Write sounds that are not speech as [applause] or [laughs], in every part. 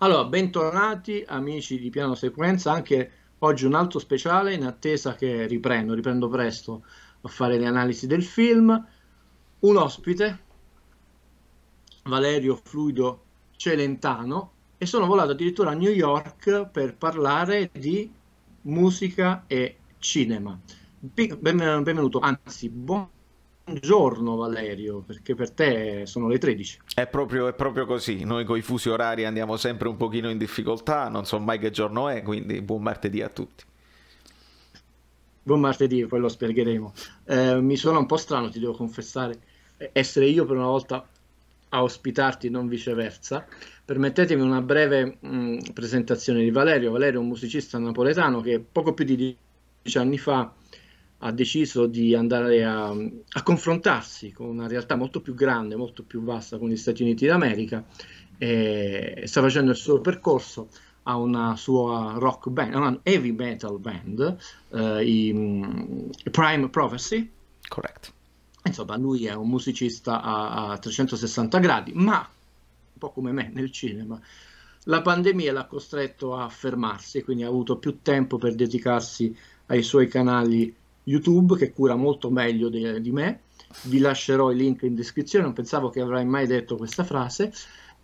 Allora, bentornati amici di Piano Sequenza, anche oggi un altro speciale in attesa che riprendo, riprendo presto a fare le analisi del film. Un ospite, Valerio Fluido Celentano, e sono volato addirittura a New York per parlare di musica e cinema. Benvenuto, anzi, buon Buongiorno Valerio, perché per te sono le 13. È proprio, è proprio così. Noi con i fusi orari andiamo sempre un pochino in difficoltà, non so mai che giorno è, quindi buon martedì a tutti. Buon martedì, poi lo spiegheremo. Eh, mi suona un po' strano, ti devo confessare, essere io per una volta a ospitarti, non viceversa. Permettetemi una breve mh, mm, presentazione di Valerio. Valerio è un musicista napoletano che poco più di dieci anni fa ha deciso di andare a, a, confrontarsi con una realtà molto più grande, molto più vasta con gli Stati Uniti d'America e sta facendo il suo percorso a una sua rock band, una heavy metal band, eh, i, mm, Prime Prophecy. Correct. Insomma, lui è un musicista a, a 360 gradi, ma un po' come me nel cinema, la pandemia l'ha costretto a fermarsi, quindi ha avuto più tempo per dedicarsi ai suoi canali YouTube che cura molto meglio di, di me. Vi lascerò il link in descrizione, non pensavo che avrei mai detto questa frase.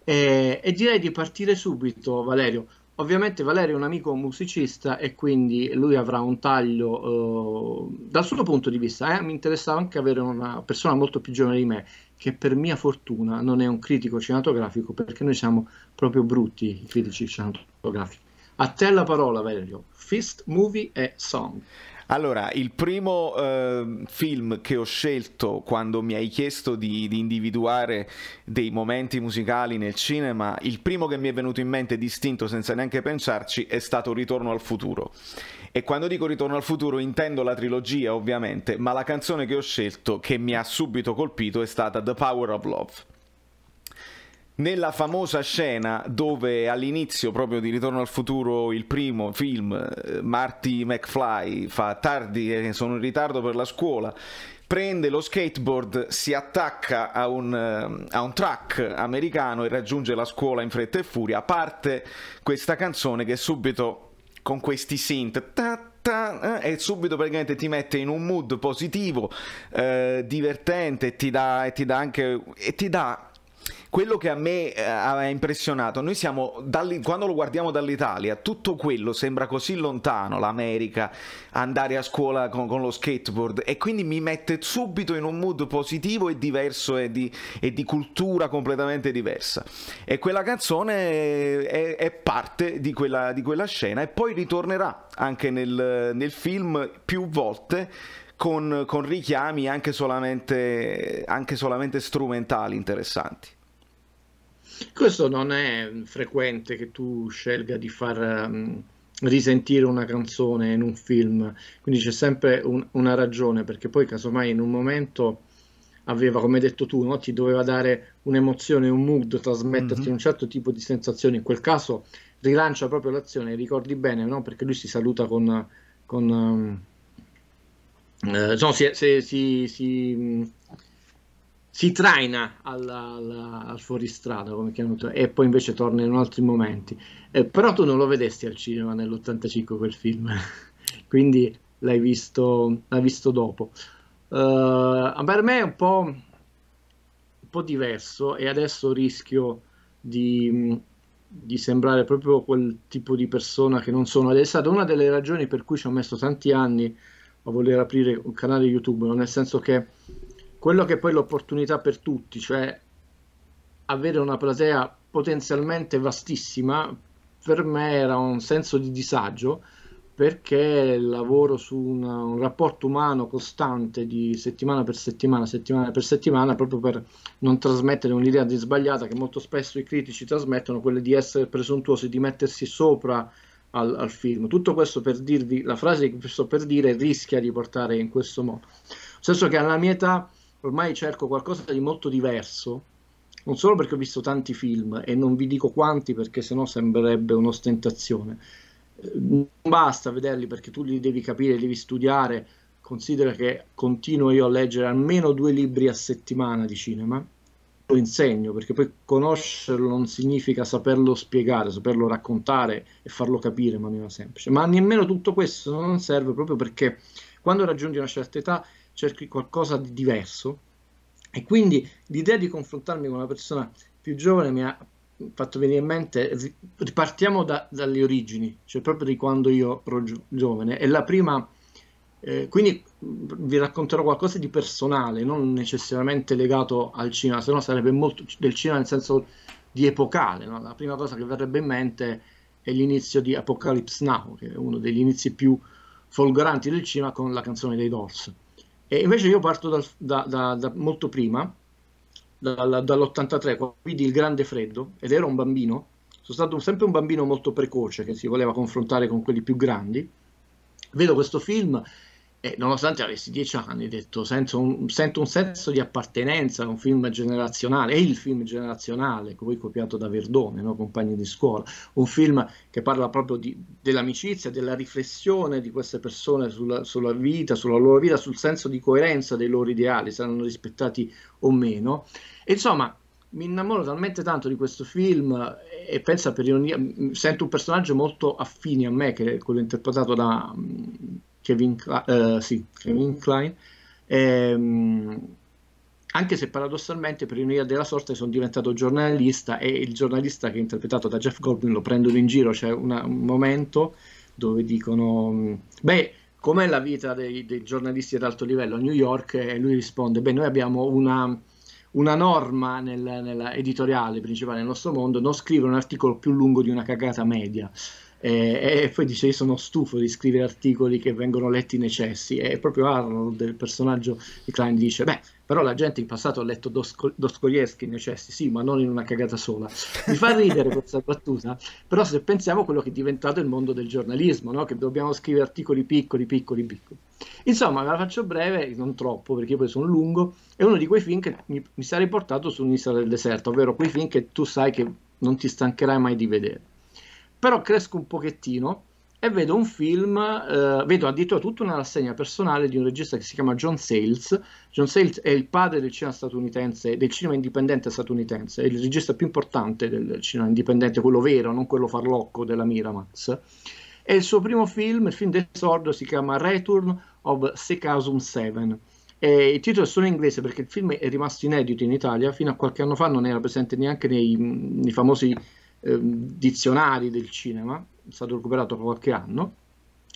E, e, direi di partire subito, Valerio. Ovviamente Valerio è un amico musicista e quindi lui avrà un taglio eh, dal suo punto di vista. Eh, mi interessava anche avere una persona molto più giovane di me, che per mia fortuna non è un critico cinematografico, perché noi siamo proprio brutti i critici cinematografici. A te la parola, Valerio. Fist, movie e song. Allora, il primo eh, film che ho scelto quando mi hai chiesto di, di, individuare dei momenti musicali nel cinema, il primo che mi è venuto in mente distinto senza neanche pensarci è stato Ritorno al futuro. E quando dico Ritorno al futuro intendo la trilogia ovviamente, ma la canzone che ho scelto che mi ha subito colpito è stata The Power of Love. Nella famosa scena dove all'inizio proprio di Ritorno al futuro, il primo film, eh, Marty McFly fa tardi, e sono in ritardo per la scuola, prende lo skateboard, si attacca a un, eh, a un track americano e raggiunge la scuola in fretta e furia, parte questa canzone che subito con questi synth... Ta, eh, e subito praticamente ti mette in un mood positivo, eh, divertente e ti dà, e ti dà anche... E ti dà quello che a me eh, ha impressionato, noi siamo, quando lo guardiamo dall'Italia, tutto quello sembra così lontano, l'America, andare a scuola con, con lo skateboard, e quindi mi mette subito in un mood positivo e diverso e di, e di cultura completamente diversa. E quella canzone è, è parte di quella, di quella, scena e poi ritornerà anche nel, nel film più volte con, con richiami anche solamente, anche solamente strumentali interessanti. Questo non è frequente che tu scelga di far um, risentire una canzone in un film, quindi c'è sempre un, una ragione, perché poi casomai in un momento aveva, come hai detto tu, no? ti doveva dare un'emozione, un mood, trasmetterti mm -hmm. un certo tipo di sensazione, in quel caso rilancia proprio l'azione, ricordi bene, no? perché lui si saluta con... con um, eh, insomma, si, si, si, si, mm, si traina alla, alla, al fuoristrada come chiamato, e poi invece torna in altri momenti. Eh, però tu non lo vedesti al cinema nell'85 quel film, [laughs] quindi l'hai visto, l'hai visto dopo. Uh, per me è un po', un po', diverso e adesso rischio di, mm, di, sembrare proprio quel tipo di persona che non sono ed è stata una delle ragioni per cui ci ho messo tanti anni a voler aprire un canale YouTube, nel senso che quello che è poi l'opportunità per tutti, cioè avere una platea potenzialmente vastissima, per me era un senso di disagio perché lavoro su una, un rapporto umano costante di settimana per settimana, settimana per settimana, proprio per non trasmettere un'idea di sbagliata che molto spesso i critici trasmettono, quelle di essere presuntuosi, di mettersi sopra al, al, film. Tutto questo per dirvi, la frase che sto per dire rischia di portare in questo modo. Nel senso che alla mia età ormai cerco qualcosa di molto diverso, non solo perché ho visto tanti film e non vi dico quanti perché sennò sembrerebbe un'ostentazione. Non basta vederli perché tu li devi capire, li devi studiare. Considera che continuo io a leggere almeno due libri a settimana di cinema lo insegno, perché poi conoscerlo non significa saperlo spiegare, saperlo raccontare e farlo capire in maniera semplice, ma nemmeno tutto questo non serve proprio perché quando raggiungi una certa età cerchi qualcosa di diverso e quindi l'idea di confrontarmi con una persona più giovane mi ha fatto venire in mente, ripartiamo da, dalle origini, cioè proprio di quando io ero giovane e la prima, eh, quindi vi racconterò qualcosa di personale, non necessariamente legato al cinema, se no sarebbe molto del cinema nel senso di epocale. No? La prima cosa che verrebbe in mente è l'inizio di Apocalypse Now, che è uno degli inizi più folgoranti del cinema con la canzone dei Dors. E invece io parto dal, da, da, da molto prima, dall'83, quindi Il Grande Freddo, ed ero un bambino, sono stato sempre un bambino molto precoce che si voleva confrontare con quelli più grandi. Vedo questo film e nonostante avessi dieci anni, detto, sento un, sento un senso di appartenenza a un film generazionale, è il film generazionale, poi copiato da Verdone, no? compagni di scuola, un film che parla proprio di, dell'amicizia, della riflessione di queste persone sulla, sulla, vita, sulla loro vita, sul senso di coerenza dei loro ideali, saranno rispettati o meno. E, insomma, mi innamoro talmente tanto di questo film e penso per ironia, sento un personaggio molto affine a me, che è quello interpretato da Kevin, uh, sì, Kevin mm-hmm. Klein, ehm, anche se paradossalmente per ironia della sorte sono diventato giornalista e il giornalista che è interpretato da Jeff Goldblum lo prendono in giro, c'è una, un momento dove dicono, mm, beh, com'è la vita dei, dei giornalisti ad alto livello a New York? E lui risponde, beh, noi abbiamo una una norma nel, nella principale del nostro mondo non scrivere un articolo più lungo di una cagata media. E, poi dice io sono stufo di scrivere articoli che vengono letti in eccessi e proprio Arnold, il personaggio di Klein, dice beh però la gente in passato ha letto Dostoevsky in eccessi, sì, ma non in una cagata sola. Mi fa ridere [laughs] questa battuta, però se pensiamo a quello che è diventato il mondo del giornalismo, no? che dobbiamo scrivere articoli piccoli, piccoli, piccoli. Insomma, ve la faccio breve, non troppo, perché poi sono lungo, è uno di quei film che mi, mi sarei portato un'isola del deserto, ovvero quei film che tu sai che non ti stancherai mai di vedere però cresco un pochettino e vedo un film, eh, vedo addirittura tutta una rassegna personale di un regista che si chiama John Sales. John Sales è il padre del cinema statunitense, del cinema indipendente statunitense, è il regista più importante del cinema indipendente, quello vero, non quello farlocco della Miramax. E il suo primo film, il film d'esordio, si chiama Return of Secasum 7. E il titolo è solo in inglese perché il film è rimasto inedito in Italia, fino a qualche anno fa non era presente neanche nei, nei famosi eh, dizionari del cinema, è stato recuperato da qualche anno,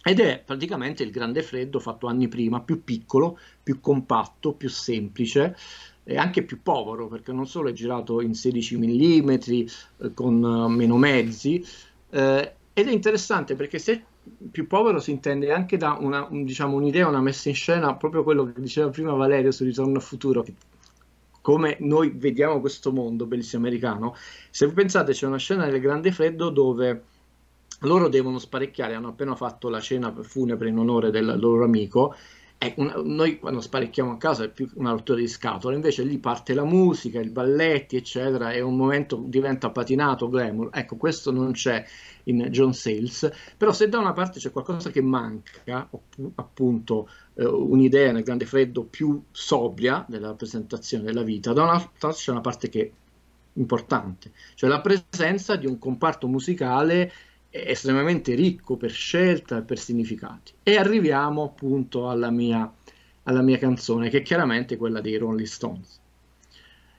ed è praticamente il grande freddo fatto anni prima, più piccolo, più compatto, più semplice e anche più povero, perché non solo è girato in 16 mm, eh, con eh, meno mezzi, eh, ed è interessante perché se più povero si intende anche da una, un, diciamo, un'idea, una messa in scena, proprio quello che diceva prima Valerio su Ritorno al futuro, che come noi vediamo questo mondo bellissimo americano, se voi pensate c'è una scena del Grande Freddo dove loro devono sparecchiare, hanno appena fatto la cena funebre in onore del loro amico un, noi quando sparecchiamo a casa è più una rottura di scatole, invece lì parte la musica, i balletti, eccetera, e un momento diventa patinato, glamour. Ecco, questo non c'è in John Sales, però se da una parte c'è qualcosa che manca, appunto eh, un'idea nel grande freddo più sobria della rappresentazione della vita, da un'altra c'è una parte che è importante, cioè la presenza di un comparto musicale estremamente ricco per scelta e per significati. E arriviamo appunto alla mia, alla mia canzone, che è chiaramente quella dei Rolling Stones,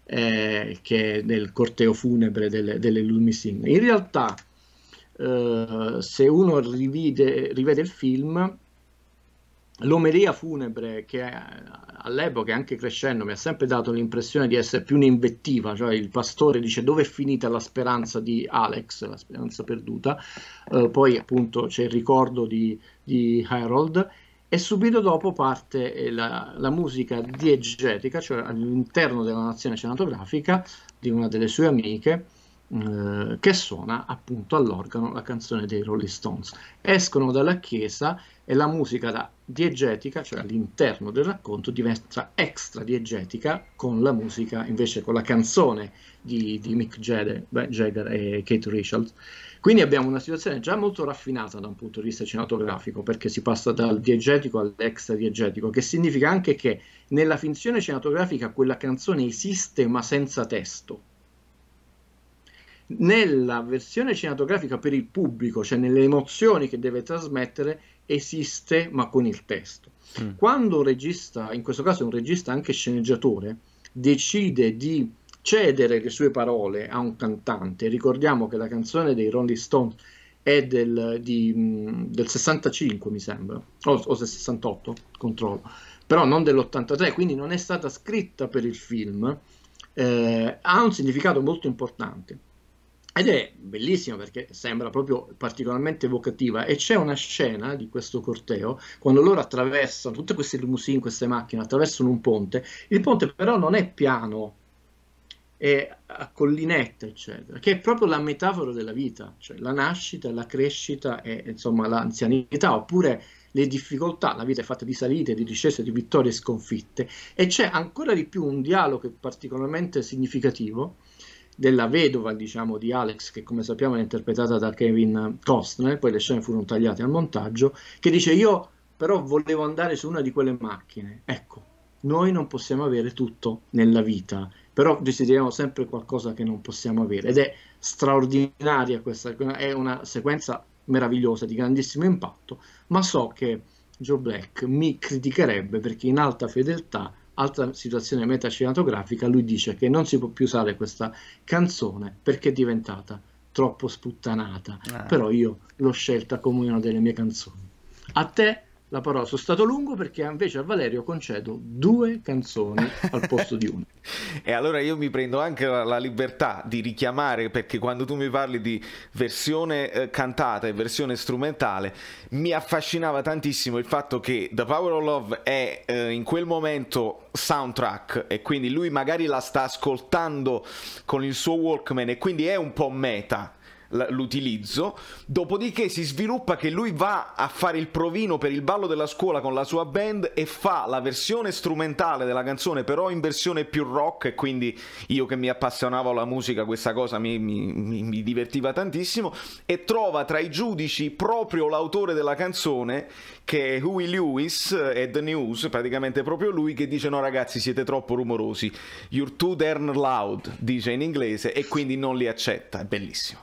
eh, che è nel corteo funebre delle, delle Singh. In realtà, eh, se uno rivide, rivede il film, L'omeria funebre che eh, all'epoca e anche crescendo mi ha sempre dato l'impressione di essere più un'invettiva, cioè il pastore dice dove è finita la speranza di Alex, la speranza perduta, eh, poi appunto c'è il ricordo di, di Harold e subito dopo parte eh, la, la, musica diegetica, cioè all'interno della nazione cinematografica di una delle sue amiche eh, che suona appunto all'organo la canzone dei Rolling Stones. Escono dalla chiesa e la musica da diegetica, cioè all'interno del racconto, diventa extra diegetica con la musica, invece con la canzone di, di Mick Jagger, e Kate Richards. Quindi abbiamo una situazione già molto raffinata da un punto di vista cinematografico, perché si passa dal diegetico all'extra diegetico, che significa anche che nella finzione cinematografica quella canzone esiste ma senza testo nella versione cinematografica per il pubblico, cioè nelle emozioni che deve trasmettere, esiste ma con il testo. Mm. Quando un regista, in questo caso un regista anche sceneggiatore, decide di cedere le sue parole a un cantante, ricordiamo che la canzone dei Rolling Stones è del, di, mm, del 65 mi sembra, o, o 68, controllo, però non dell'83, quindi non è stata scritta per il film, eh, ha un significato molto importante ed è bellissima perché sembra proprio particolarmente evocativa e c'è una scena di questo corteo quando loro attraversano tutte queste limousine, queste macchine, attraversano un ponte, il ponte però non è piano, è a collinette, eccetera, che è proprio la metafora della vita, cioè la nascita, la crescita e insomma l'anzianità, oppure le difficoltà, la vita è fatta di salite, di discese, di vittorie e sconfitte e c'è ancora di più un dialogo particolarmente significativo della vedova diciamo, di Alex, che come sappiamo è interpretata da Kevin Costner, poi le scene furono tagliate al montaggio, che dice io però volevo andare su una di quelle macchine. Ecco, noi non possiamo avere tutto nella vita, però desideriamo sempre qualcosa che non possiamo avere ed è straordinaria questa, è una sequenza meravigliosa, di grandissimo impatto, ma so che Joe Black mi criticherebbe perché in alta fedeltà altra situazione metacinematografica, lui dice che non si può più usare questa canzone perché è diventata troppo sputtanata, ah. però io l'ho scelta come una delle mie canzoni. A te la parola. Sono stato lungo perché invece a Valerio concedo due canzoni al posto di una. [laughs] e allora io mi prendo anche la, la, libertà di richiamare, perché quando tu mi parli di versione eh, cantata e versione strumentale, mi affascinava tantissimo il fatto che The Power of Love è eh, in quel momento soundtrack e quindi lui magari la sta ascoltando con il suo Walkman e quindi è un po' meta l'utilizzo, dopodiché si sviluppa che lui va a fare il provino per il ballo della scuola con la sua band e fa la versione strumentale della canzone però in versione più rock e quindi io che mi appassionavo alla musica questa cosa mi, mi, mi divertiva tantissimo e trova tra i giudici proprio l'autore della canzone che è Huey Lewis e The News, praticamente proprio lui che dice no ragazzi siete troppo rumorosi, you're too darn loud dice in inglese e quindi non li accetta, è bellissimo.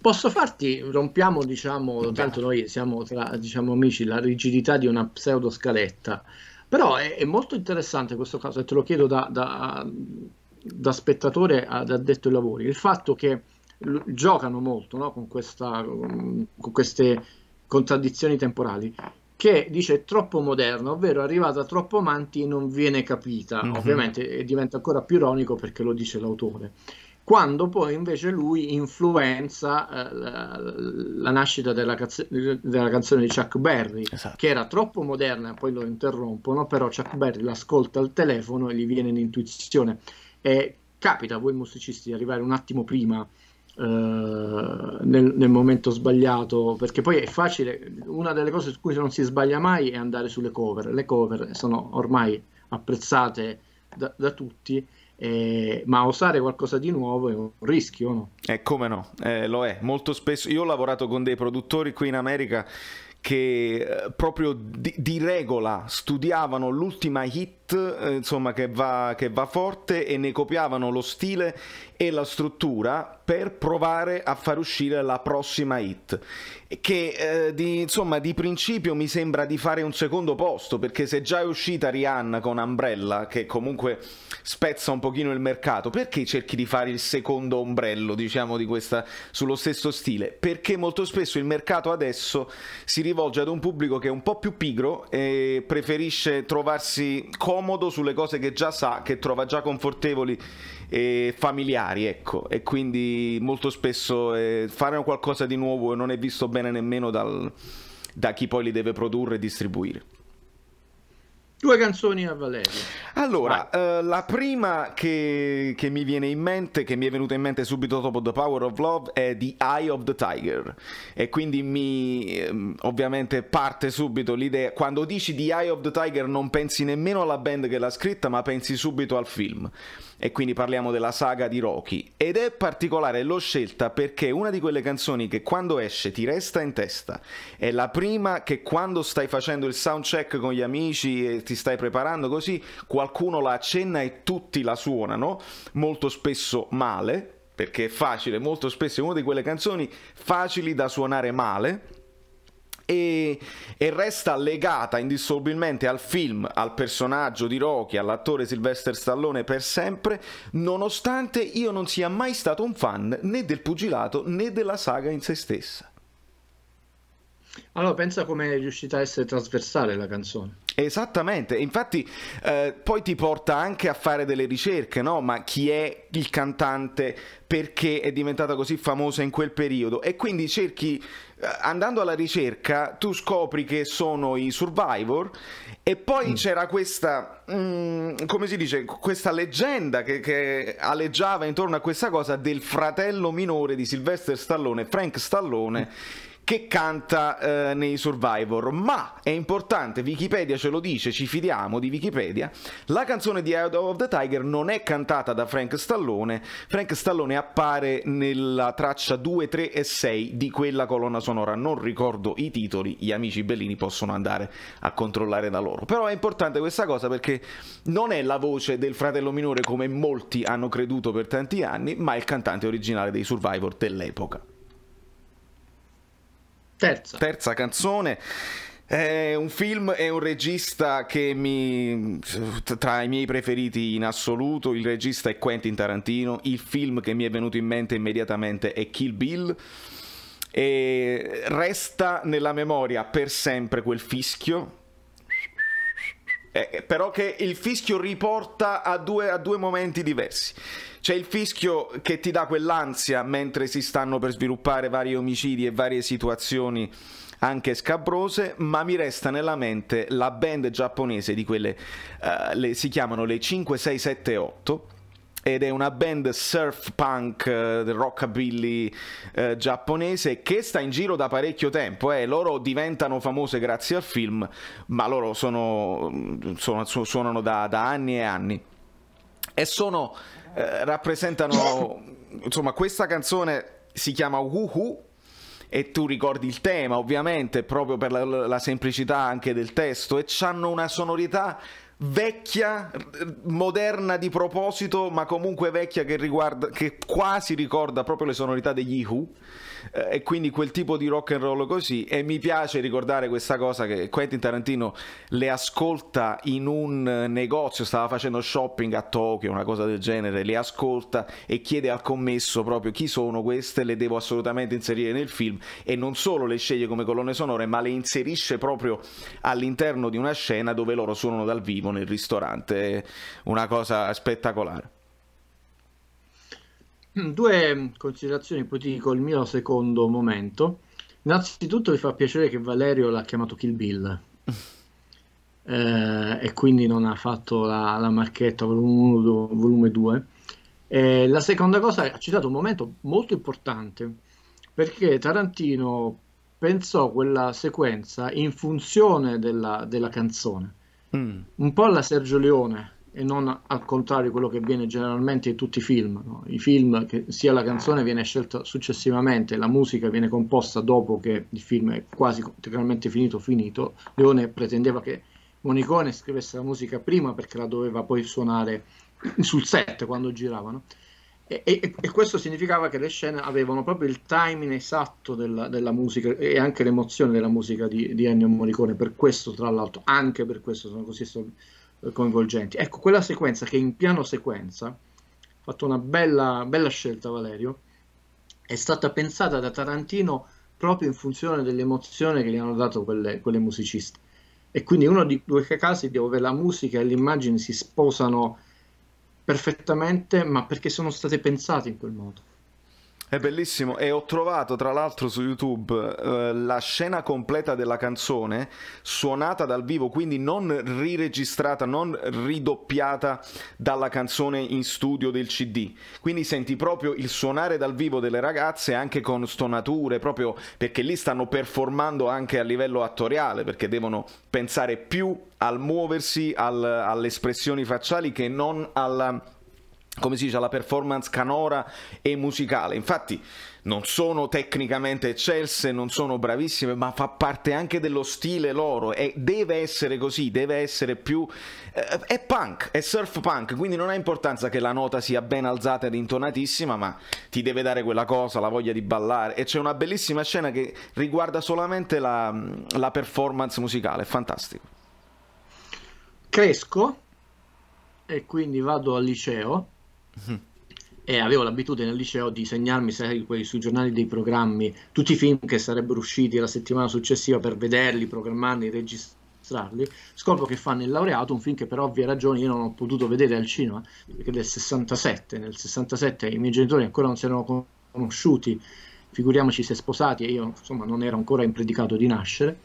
Posso farti, rompiamo, diciamo, Beh. tanto noi siamo tra, diciamo, amici, la rigidità di una pseudo scaletta, però è, è molto interessante questo caso e te lo chiedo da, da, da spettatore ad addetto ai lavori, il fatto che giocano molto no? con, questa, con queste contraddizioni temporali che dice è troppo moderna, ovvero è arrivata troppo avanti e non viene capita. Mm-hmm. Ovviamente diventa ancora più ironico perché lo dice l'autore quando poi invece lui influenza eh, la, la, nascita della, cazzo- della, canzone di Chuck Berry, esatto. che era troppo moderna, poi lo interrompono, però Chuck Berry l'ascolta al telefono e gli viene l'intuizione. E capita a voi musicisti di arrivare un attimo prima eh, nel, nel, momento sbagliato, perché poi è facile, una delle cose su cui non si sbaglia mai è andare sulle cover, le cover sono ormai apprezzate da, da tutti eh, ma usare qualcosa di nuovo è un rischio, no? E eh, come no? Eh, lo è. Molto spesso io ho lavorato con dei produttori qui in America che eh, proprio di, di regola studiavano l'ultima hit eh, insomma, che, va, che va forte e ne copiavano lo stile e la struttura per provare a far uscire la prossima hit che eh, di, insomma di principio mi sembra di fare un secondo posto perché se già è uscita Rihanna con Umbrella che comunque spezza un pochino il mercato perché cerchi di fare il secondo ombrello diciamo di questa sullo stesso stile perché molto spesso il mercato adesso si rivolge ad un pubblico che è un po' più pigro e preferisce trovarsi con comodo sulle cose che già sa, che trova già confortevoli e familiari, ecco, e quindi molto spesso eh, fare qualcosa di nuovo non è visto bene nemmeno dal, da chi poi li deve produrre e distribuire. Due canzoni a Valerio. Allora, eh, la prima che, che, mi viene in mente, che mi è venuta in mente subito dopo The Power of Love, è The Eye of the Tiger. E quindi mi ehm, ovviamente parte subito l'idea. Quando dici The Eye of the Tiger non pensi nemmeno alla band che l'ha scritta, ma pensi subito al film e quindi parliamo della saga di Rocky. Ed è particolare, l'ho scelta perché è una di quelle canzoni che quando esce ti resta in testa. È la prima che quando stai facendo il soundcheck con gli amici e ti stai preparando così, qualcuno la accenna e tutti la suonano, molto spesso male, perché è facile, molto spesso è una di quelle canzoni facili da suonare male e, e resta legata indissolubilmente al film, al personaggio di Rocky, all'attore Sylvester Stallone per sempre, nonostante io non sia mai stato un fan né del pugilato né della saga in se stessa. Allora pensa come è riuscita a essere trasversale la canzone. Esattamente, infatti eh, poi ti porta anche a fare delle ricerche, no? Ma chi è il cantante? Perché è diventata così famosa in quel periodo? E quindi cerchi, eh, andando alla ricerca, tu scopri che sono i Survivor e poi mm. c'era questa, mh, mm, come si dice, questa leggenda che, che aleggiava intorno a questa cosa del fratello minore di Sylvester Stallone, Frank Stallone. Mm che canta eh, nei Survivor, ma è importante, Wikipedia ce lo dice, ci fidiamo di Wikipedia, la canzone di Out of the Tiger non è cantata da Frank Stallone, Frank Stallone appare nella traccia 2, 3 e 6 di quella colonna sonora, non ricordo i titoli, gli amici bellini possono andare a controllare da loro, però è importante questa cosa perché non è la voce del fratello minore come molti hanno creduto per tanti anni, ma il cantante originale dei Survivor dell'epoca. Terza. Terza canzone. È un film e un regista che mi. tra i miei preferiti in assoluto. Il regista è Quentin Tarantino. Il film che mi è venuto in mente immediatamente è Kill Bill. E resta nella memoria per sempre quel fischio eh, eh, però che il fischio riporta a due, a due momenti diversi. C'è il fischio che ti dà quell'ansia mentre si stanno per sviluppare vari omicidi e varie situazioni anche scabrose, ma mi resta nella mente la band giapponese di quelle, uh, le, si chiamano le 5678 ed è una band surf punk eh, del rockabilly eh, giapponese che sta in giro da parecchio tempo eh. loro diventano famose grazie al film ma loro sono, mm, sono, suonano da, da anni e anni e sono eh, rappresentano insomma questa canzone si chiama Wuhu e tu ricordi il tema ovviamente proprio per la, la semplicità anche del testo e hanno una sonorità vecchia, moderna di proposito, ma comunque vecchia che, riguarda, che quasi ricorda proprio le sonorità degli Who eh, e quindi quel tipo di rock and roll così e mi piace ricordare questa cosa che Quentin Tarantino le ascolta in un eh, negozio, stava facendo shopping a Tokyo, una cosa del genere, le ascolta e chiede al commesso proprio chi sono queste, le devo assolutamente inserire nel film e non solo le sceglie come colonne sonore ma le inserisce proprio all'interno di una scena dove loro suonano dal vivo nel ristorante, una cosa spettacolare. [clears throat] due mm, considerazioni, poi ti dico il mio secondo momento. Innanzitutto mi fa piacere che Valerio l'ha chiamato Kill Bill. [laughs] eh, e quindi non ha fatto la, la marchetta volume 1, volume 2. Eh, la seconda cosa, ha citato un momento molto importante, perché Tarantino pensò quella sequenza in funzione della, della canzone, mm. un po' alla Sergio Leone, e non al contrario quello che avviene generalmente in tutti i film. No? I film, che sia la canzone viene scelta successivamente, la musica viene composta dopo che il film è quasi integralmente finito, finito. Leone pretendeva che Monicone scrivesse la musica prima perché la doveva poi suonare sul set quando giravano. E, e, e, questo significava che le scene avevano proprio il timing esatto della, della musica e anche l'emozione della musica di, di Ennio Morricone. Per questo, tra l'altro, anche per questo sono così coinvolgenti. Ecco, quella sequenza che in piano sequenza, ha fatto una bella, bella scelta Valerio, è stata pensata da Tarantino proprio in funzione dell'emozione che gli hanno dato quelle, quelle musiciste. E quindi uno di due casi dove la musica e l'immagine si sposano perfettamente, ma perché sono state pensate in quel modo. È bellissimo e ho trovato tra l'altro su YouTube eh, la scena completa della canzone suonata dal vivo, quindi non riregistrata, non ridoppiata dalla canzone in studio del CD. Quindi senti proprio il suonare dal vivo delle ragazze anche con stonature, proprio perché lì stanno performando anche a livello attoriale, perché devono pensare più al muoversi, al, alle espressioni facciali che non alla come si dice, la performance canora e musicale. Infatti non sono tecnicamente eccelse, non sono bravissime, ma fa parte anche dello stile loro e deve essere così, deve essere più... Eh, è punk, è surf punk, quindi non ha importanza che la nota sia ben alzata ed intonatissima, ma ti deve dare quella cosa, la voglia di ballare. E c'è una bellissima scena che riguarda solamente la, la performance musicale, è fantastico. Cresco e quindi vado al liceo e avevo l'abitudine al liceo di segnarmi sai, quei, sui giornali dei programmi tutti i film che sarebbero usciti la settimana successiva per vederli, programmarli, registrarli. Scopro che fanno il laureato, un film che per ovvie ragioni io non ho potuto vedere al cinema, perché del 67, nel 67 i miei genitori ancora non si erano conosciuti, figuriamoci se sposati e io insomma non ero ancora in predicato di nascere.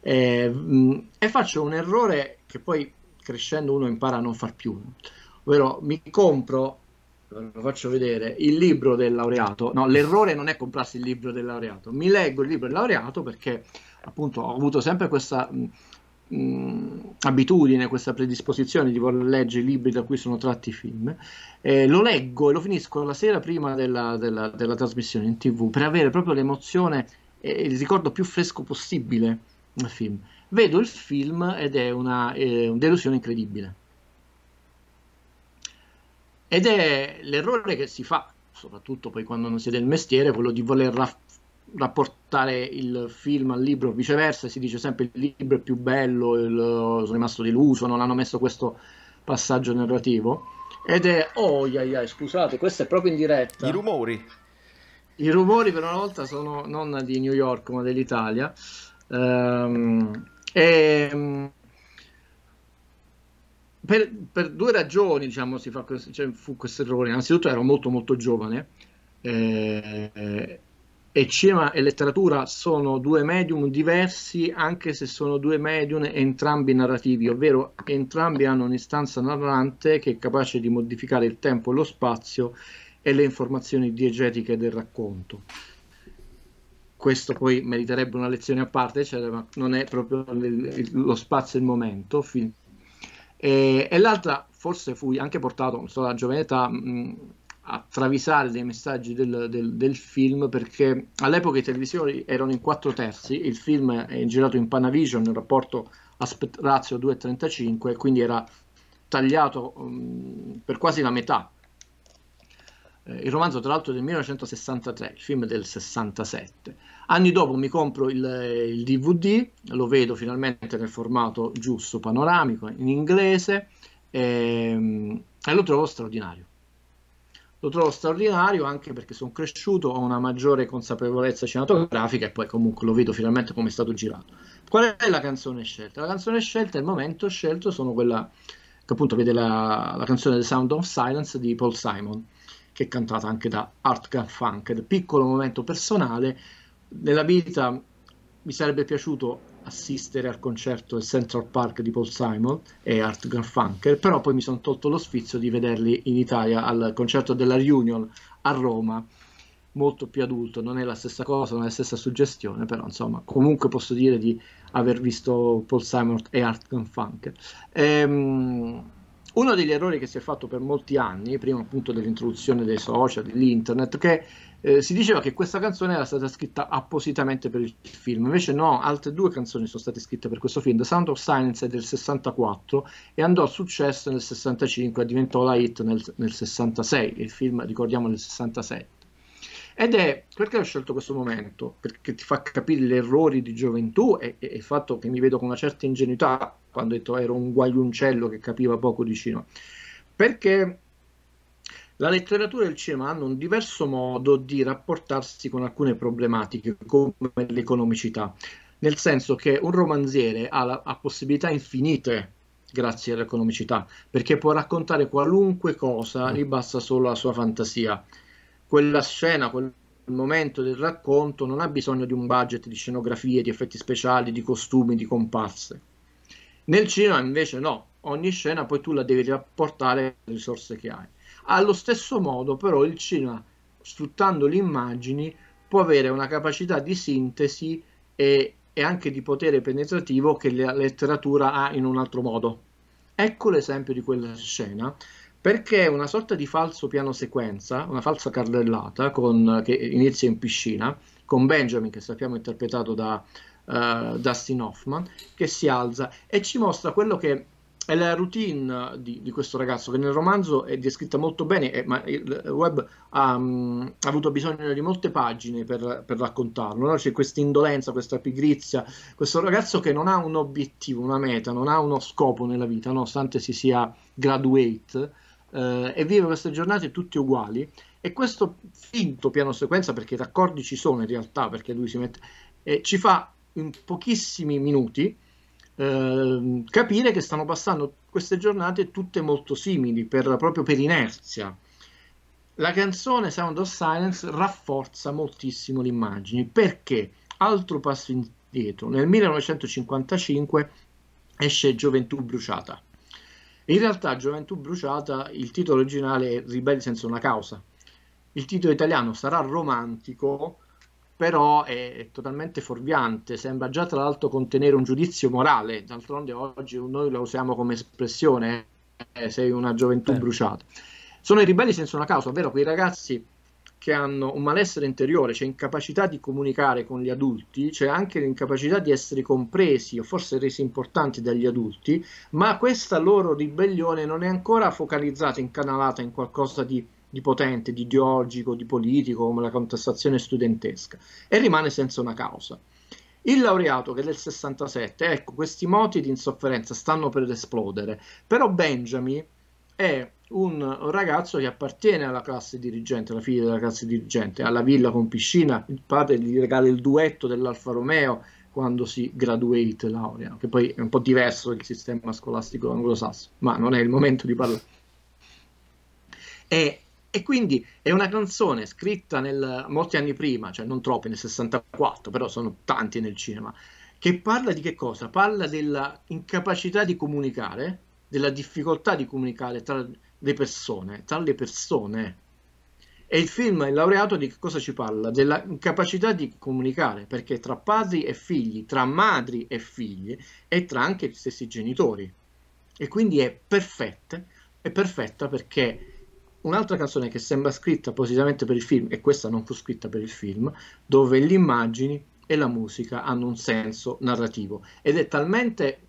E, mm, e faccio un errore che poi crescendo uno impara a non far più, ovvero mi compro ve lo faccio vedere, il libro del laureato. No, l'errore non è comprarsi il libro del laureato. Mi leggo il libro del laureato perché appunto ho avuto sempre questa mh, mm, mm, abitudine, questa predisposizione di voler leggere i libri da cui sono tratti i film. Eh, lo leggo e lo finisco la sera prima della, della, della trasmissione in tv per avere proprio l'emozione e il ricordo più fresco possibile del film. Vedo il film ed è una eh, delusione incredibile ed è l'errore che si fa, soprattutto poi quando non si è del mestiere, quello di voler raff- rapportare il film al libro, viceversa, si dice sempre il libro è più bello, il, oh, sono rimasto deluso, non hanno messo questo passaggio narrativo. Ed è, oh ia, ia, scusate, questo è proprio in diretta. I rumori. I rumori per una volta sono non di New York ma dell'Italia. Um, e, mm, per, per, due ragioni diciamo, si fa questo, cioè, fu questo errore. Innanzitutto ero molto molto giovane eh, e cinema e letteratura sono due medium diversi anche se sono due medium entrambi narrativi, ovvero entrambi hanno un'istanza narrante che è capace di modificare il tempo e lo spazio e le informazioni diegetiche del racconto questo poi meriterebbe una lezione a parte, cioè, ma non è proprio lo spazio e il momento, film e, e l'altra, forse fui anche portato, non so, da giovane età, mm, a travisare dei messaggi del, del, del, film perché all'epoca i televisori erano in 4 terzi, il film è girato in Panavision nel rapporto aspet- ratio 2,35, quindi era tagliato um, per quasi la metà eh, il romanzo tra l'altro del 1963, il film del 67. Anni dopo mi compro il, eh, il, DVD, lo vedo finalmente nel formato giusto, panoramico, in inglese, e, ehm, e lo trovo straordinario. Lo trovo straordinario anche perché sono cresciuto, ho una maggiore consapevolezza cinematografica e poi comunque lo vedo finalmente come è stato girato. Qual è la canzone scelta? La canzone scelta, il momento scelto sono quella che appunto vede la, la canzone The Sound of Silence di Paul Simon che è cantata anche da Art Garfunkel. Piccolo momento personale, nella vita mi sarebbe piaciuto assistere al concerto del Central Park di Paul Simon e Art Garfunkel, però poi mi sono tolto lo sfizio di vederli in Italia al concerto della Reunion a Roma, molto più adulto, non è la stessa cosa, non è la stessa suggestione, però insomma comunque posso dire di aver visto Paul Simon e Art Garfunkel. Ehm, uno degli errori che si è fatto per molti anni, prima appunto dell'introduzione dei social, dell'internet, che eh, si diceva che questa canzone era stata scritta appositamente per il film, invece no, altre due canzoni sono state scritte per questo film, The Sound of Silence è del 64 e andò a successo nel 65 e diventò la hit nel, nel 66, il film ricordiamo nel 66. Ed è perché ho scelto questo momento? Perché ti fa capire gli errori di gioventù e, e, il fatto che mi vedo con una certa ingenuità quando ho detto ero un guagliuncello che capiva poco di cinema. Perché la letteratura e il cinema hanno un diverso modo di rapportarsi con alcune problematiche, come l'economicità, nel senso che un romanziere ha, la, ha possibilità infinite grazie all'economicità, perché può raccontare qualunque cosa, gli basta solo la sua fantasia quella scena, quel momento del racconto non ha bisogno di un budget di scenografie, di effetti speciali, di costumi, di comparse. Nel cinema invece no, ogni scena poi tu la devi rapportare alle risorse che hai. Allo stesso modo però il cinema, sfruttando le immagini, può avere una capacità di sintesi e, e anche di potere penetrativo che la letteratura ha in un altro modo. Ecco l'esempio di quella scena perché è una sorta di falso piano sequenza, una falsa carrellata con, che inizia in piscina, con Benjamin che sappiamo interpretato da uh, Dustin Hoffman, che si alza e ci mostra quello che è la routine di, di questo ragazzo, che nel romanzo è descritta molto bene, eh, ma il web ha, um, ha, avuto bisogno di molte pagine per, per raccontarlo, no? c'è questa indolenza, questa pigrizia, questo ragazzo che non ha un obiettivo, una meta, non ha uno scopo nella vita, nonostante si sia graduate eh, e vive queste giornate tutte uguali e questo finto piano sequenza, perché i raccordi ci sono in realtà, perché lui si mette, eh, ci fa in pochissimi minuti eh, capire che stanno passando queste giornate tutte molto simili, per, proprio per inerzia. La canzone Sound of Silence rafforza moltissimo l'immagine, perché altro passo indietro, nel 1955 esce Gioventù bruciata in realtà Gioventù bruciata, il titolo originale è Ribelli senza una causa. Il titolo italiano sarà romantico, però è totalmente fuorviante, sembra già tra l'altro contenere un giudizio morale, d'altronde oggi noi lo usiamo come espressione, eh, sei una gioventù Beh. bruciata. Sono i ribelli senza una causa, ovvero quei ragazzi che hanno un malessere interiore, cioè incapacità di comunicare con gli adulti, cioè anche l'incapacità di essere compresi o forse resi importanti dagli adulti, ma questa loro ribellione non è ancora focalizzata, incanalata in qualcosa di, di potente, di ideologico, di politico, come la contestazione studentesca, e rimane senza una causa. Il laureato che è del 67, ecco, questi moti di insofferenza stanno per esplodere, però Benjamin è un ragazzo che appartiene alla classe dirigente, alla figlia della classe dirigente, alla villa con piscina, il padre gli regala il duetto dell'Alfa Romeo quando si graduate laurea, che poi è un po' diverso il sistema scolastico anglosassone, ma non è il momento di parlare. E, e, quindi è una canzone scritta nel, molti anni prima, cioè non troppi, nel 64, però sono tanti nel cinema, che parla di che cosa? Parla della incapacità di comunicare, della difficoltà di comunicare tra le persone, tra le persone. E il film Il laureato di che cosa ci parla? Della capacità di comunicare, perché tra padri e figli, tra madri e figli e tra anche gli stessi genitori. E quindi è perfetta, è perfetta perché un'altra canzone che sembra scritta appositamente per il film, e questa non fu scritta per il film, dove le immagini e la musica hanno un senso narrativo ed è talmente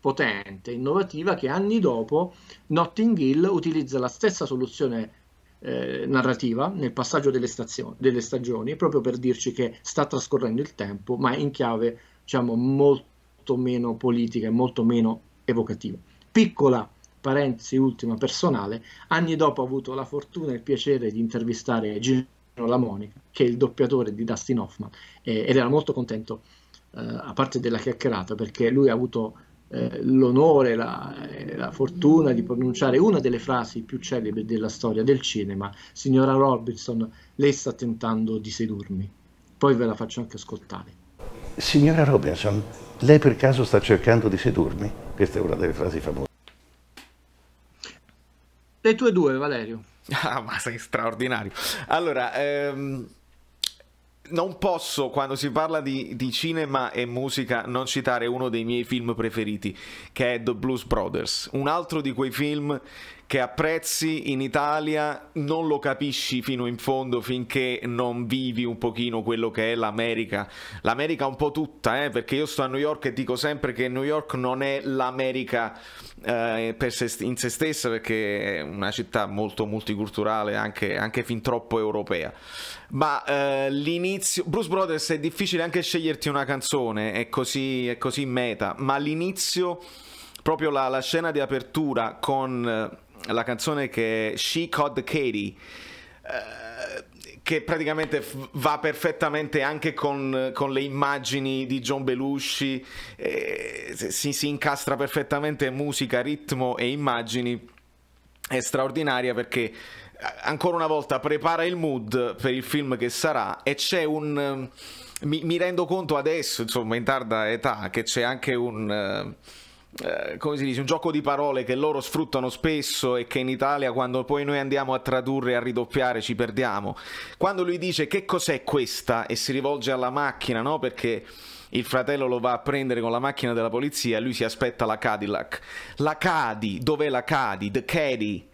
potente, innovativa, che anni dopo Notting Hill utilizza la stessa soluzione eh, narrativa nel passaggio delle, stazio- delle, stagioni, proprio per dirci che sta trascorrendo il tempo, ma in chiave diciamo, molto meno politica e molto meno evocativa. Piccola parentesi ultima personale, anni dopo ho avuto la fortuna e il piacere di intervistare Gino Lamoni, che è il doppiatore di Dustin Hoffman, eh, ed era molto contento, eh, a parte della chiacchierata, perché lui ha avuto eh, l'onore, la, eh, la, fortuna di pronunciare una delle frasi più celebri della storia del cinema. Signora Robinson, lei sta tentando di sedurmi. Poi ve la faccio anche ascoltare. Signora Robinson, lei per caso sta cercando di sedurmi? Questa è una delle frasi famose. Le tue due, Valerio. Ah, ma sei straordinario. Allora, ehm, non posso, quando si parla di, di, cinema e musica, non citare uno dei miei film preferiti, che è The Blues Brothers, un altro di quei film che apprezzi in Italia non lo capisci fino in fondo finché non vivi un pochino quello che è l'America. L'America un po' tutta, eh? perché io sto a New York e dico sempre che New York non è l'America eh, se, in se stessa, perché è una città molto multiculturale, anche, anche fin troppo europea. Ma eh, l'inizio... Bruce Brothers è difficile anche sceglierti una canzone, è così, è così meta, ma l'inizio proprio la, la, scena di apertura con eh, la canzone che è She Cod Katie. Eh, che praticamente va perfettamente anche con, con le immagini di John Belushi, eh, si, si, incastra perfettamente musica, ritmo e immagini, è straordinaria perché eh, ancora una volta prepara il mood per il film che sarà e c'è un... Eh, mi, mi rendo conto adesso, insomma, in tarda età, che c'è anche un... Uh, eh, come si dice, un gioco di parole che loro sfruttano spesso e che in Italia quando poi noi andiamo a tradurre e a ridoppiare ci perdiamo. Quando lui dice che cos'è questa e si rivolge alla macchina, no? Perché il fratello lo va a prendere con la macchina della polizia e lui si aspetta la Cadillac. La Cadi, dov'è la Cadi? The Caddy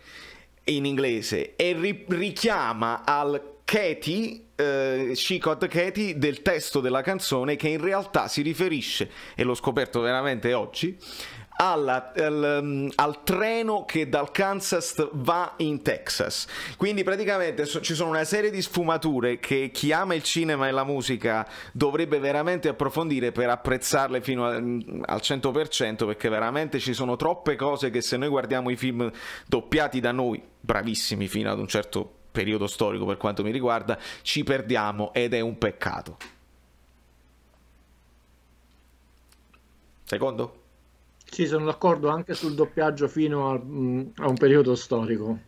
in inglese e ri- richiama al Katie, eh, She Katie del testo della canzone che in realtà si riferisce, e l'ho scoperto veramente oggi, alla, al, mm, al, treno che dal Kansas va in Texas. Quindi praticamente so, ci sono una serie di sfumature che chi ama il cinema e la musica dovrebbe veramente approfondire per apprezzarle fino a, mm, al 100% perché veramente ci sono troppe cose che se noi guardiamo i film doppiati da noi, bravissimi fino ad un certo punto, periodo storico per quanto mi riguarda, ci perdiamo ed è un peccato. Secondo? Sì, sono d'accordo anche sul doppiaggio fino a, mm, a un periodo storico.